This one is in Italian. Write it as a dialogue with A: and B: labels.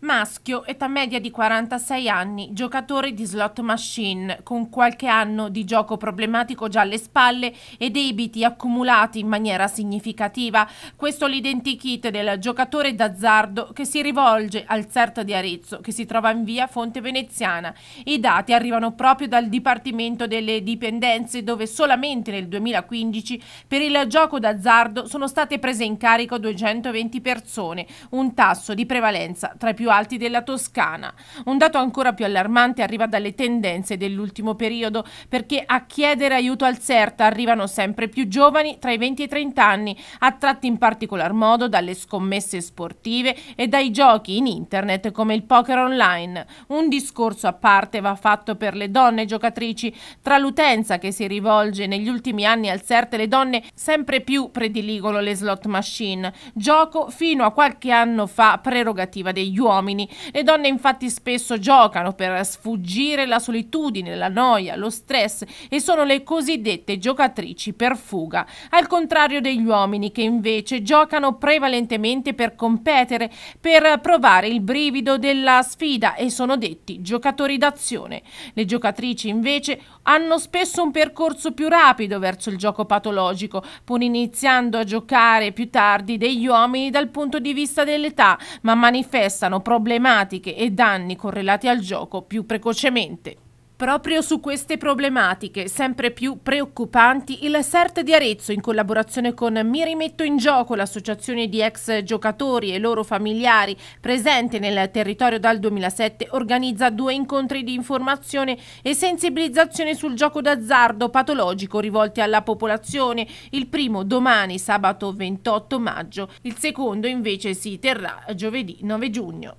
A: Maschio, età media di 46 anni, giocatore di slot machine, con qualche anno di gioco problematico già alle spalle e debiti accumulati in maniera significativa. Questo l'identikit del giocatore d'azzardo che si rivolge al CERT di Arezzo, che si trova in via Fonte Veneziana. I dati arrivano proprio dal Dipartimento delle Dipendenze, dove solamente nel 2015 per il gioco d'azzardo sono state prese in carico 220 persone, un tasso di prevalenza tra i più più alti della Toscana. Un dato ancora più allarmante arriva dalle tendenze dell'ultimo periodo, perché a chiedere aiuto al CERTA arrivano sempre più giovani tra i 20 e i 30 anni, attratti in particolar modo dalle scommesse sportive e dai giochi in internet come il poker online. Un discorso a parte va fatto per le donne giocatrici. Tra l'utenza che si rivolge negli ultimi anni al CERT, le donne sempre più prediligono le slot machine, gioco fino a qualche anno fa prerogativa degli uomini uomini. Le donne infatti spesso giocano per sfuggire la solitudine, la noia, lo stress e sono le cosiddette giocatrici per fuga, al contrario degli uomini che invece giocano prevalentemente per competere, per provare il brivido della sfida e sono detti giocatori d'azione. Le giocatrici invece hanno spesso un percorso più rapido verso il gioco patologico, pur iniziando a giocare più tardi degli uomini dal punto di vista dell'età, ma manifestano problematiche e danni correlati al gioco più precocemente. Proprio su queste problematiche, sempre più preoccupanti, il CERT di Arezzo, in collaborazione con Mi Rimetto in Gioco, l'associazione di ex giocatori e loro familiari presente nel territorio dal 2007, organizza due incontri di informazione e sensibilizzazione sul gioco d'azzardo patologico rivolti alla popolazione, il primo domani sabato 28 maggio, il secondo invece si terrà giovedì 9 giugno.